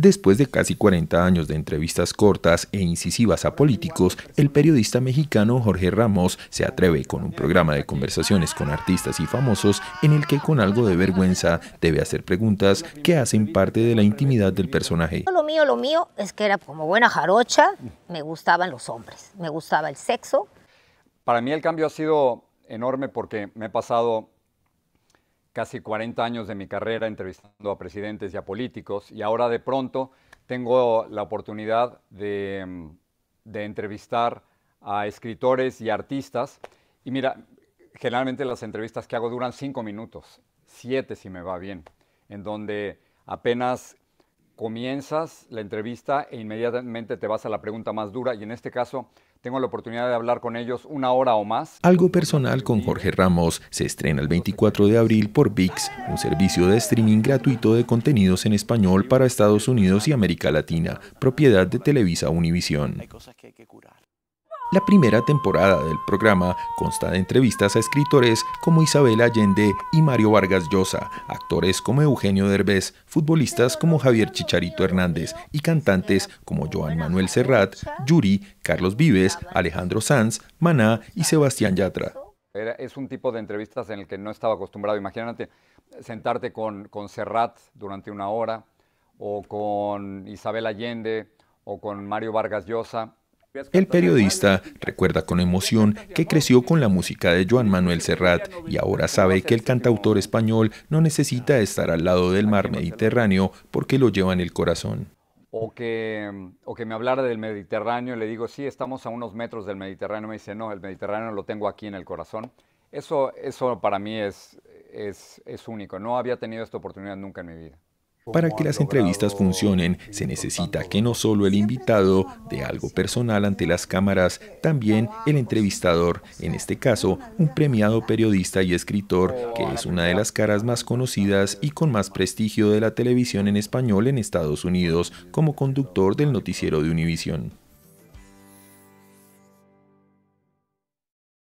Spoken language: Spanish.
Después de casi 40 años de entrevistas cortas e incisivas a políticos, el periodista mexicano Jorge Ramos se atreve con un programa de conversaciones con artistas y famosos en el que con algo de vergüenza debe hacer preguntas que hacen parte de la intimidad del personaje. Lo mío, lo mío es que era como buena jarocha, me gustaban los hombres, me gustaba el sexo. Para mí el cambio ha sido enorme porque me he pasado casi 40 años de mi carrera entrevistando a presidentes y a políticos y ahora de pronto tengo la oportunidad mm, de, entrevistar a escritores y artistas. Y mira, generalmente las entrevistas que hago duran cinco minutos, siete si me va bien, en donde apenas comienzas la entrevista e inmediatamente te vas a la pregunta más dura y en este caso tengo la oportunidad de hablar con ellos una hora o más. Algo personal con Jorge Ramos se estrena el 24 de abril por VIX, un servicio de streaming gratuito de contenidos en español para Estados Unidos y América Latina, propiedad de Televisa Univisión. La primera temporada del programa consta de entrevistas a escritores como Isabel Allende y Mario Vargas Llosa, actores como Eugenio Derbez, futbolistas como Javier Chicharito Hernández y cantantes como Joan Manuel Serrat, Yuri, Carlos Vives, Alejandro Sanz, Maná y Sebastián Yatra. es un tipo de entrevistas en el que no estaba acostumbrado. Imagínate sentarte con Serrat durante una hora o con Isabel Allende o con Mario Vargas Llosa el periodista recuerda con emoción que creció con la música de Joan Manuel Serrat y ahora sabe que el cantautor español no necesita estar al lado del mar Mediterráneo porque lo lleva en el corazón. O que, me hablara del Mediterráneo, y le digo, sí, estamos a unos metros del Mediterráneo, me dice, no, el Mediterráneo lo tengo aquí en el corazón. Eso, eso para mí es único, no había tenido esta oportunidad nunca en mi vida. Para que las entrevistas funcionen, se necesita que no solo el invitado dé algo personal ante las cámaras, también el entrevistador, en este caso, un premiado periodista y escritor, que es una de las caras más conocidas y con más prestigio de la televisión en español en Estados Unidos, como conductor del noticiero de Univision.